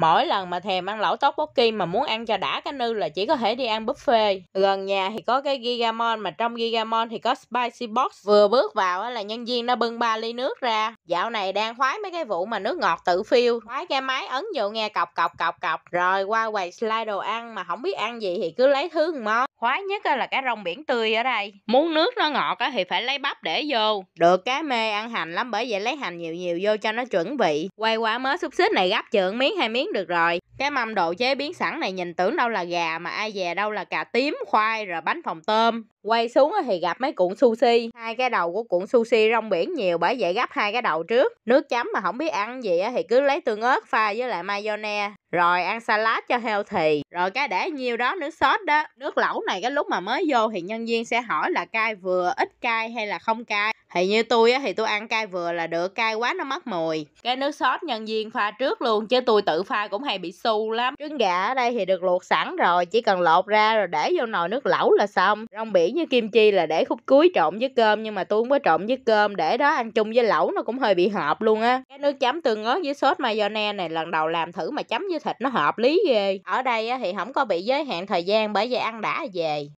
Mỗi lần mà thèm ăn lẩu tóc mà muốn ăn cho đã cái nư là chỉ có thể đi ăn buffet. Gần nhà thì có cái Gigamon mà trong Gigamon thì có Spicy Box. Vừa bước vào là nhân viên nó bưng ba ly nước ra. Dạo này đang khoái mấy cái vụ mà nước ngọt tự phiêu. Khoái cái máy ấn vô nghe cọc cọc cọc cọc. Rồi qua quầy slide đồ ăn mà không biết ăn gì thì cứ lấy thứ món khoái nhất là cá rong biển tươi ở đây muốn nước nó ngọt thì phải lấy bắp để vô được cá mê ăn hành lắm bởi vậy lấy hành nhiều nhiều vô cho nó chuẩn vị quay qua mớ xúc xích này gấp chừng miếng hai miếng được rồi cái mâm đồ chế biến sẵn này nhìn tưởng đâu là gà mà ai dè đâu là cà tím khoai rồi bánh phòng tôm quay xuống thì gặp mấy cuộn sushi hai cái đầu của cuộn sushi rong biển nhiều bởi vậy gấp hai cái đầu trước nước chấm mà không biết ăn gì thì cứ lấy tương ớt pha với lại mayonnaise rồi ăn salad cho heo thì, rồi cái để nhiều đó nước sốt đó nước lẩu này cái lúc mà mới vô thì nhân viên sẽ hỏi là cay vừa ít cay hay là không cay thì như tôi á thì tôi ăn cay vừa là được cay quá nó mất mùi cái nước sốt nhân viên pha trước luôn chứ tôi tự pha cũng hay bị su lắm trứng gà ở đây thì được luộc sẵn rồi chỉ cần lột ra rồi để vô nồi nước lẩu là xong rong biển như kim chi là để khúc cuối trộn với cơm nhưng mà tôi không có trộn với cơm để đó ăn chung với lẩu nó cũng hơi bị hợp luôn á cái nước chấm tương ớt với sốt mayonnaise này lần đầu làm thử mà chấm với thịt nó hợp lý ghê ở đây á thì không có bị giới hạn thời gian bởi vì ăn đã về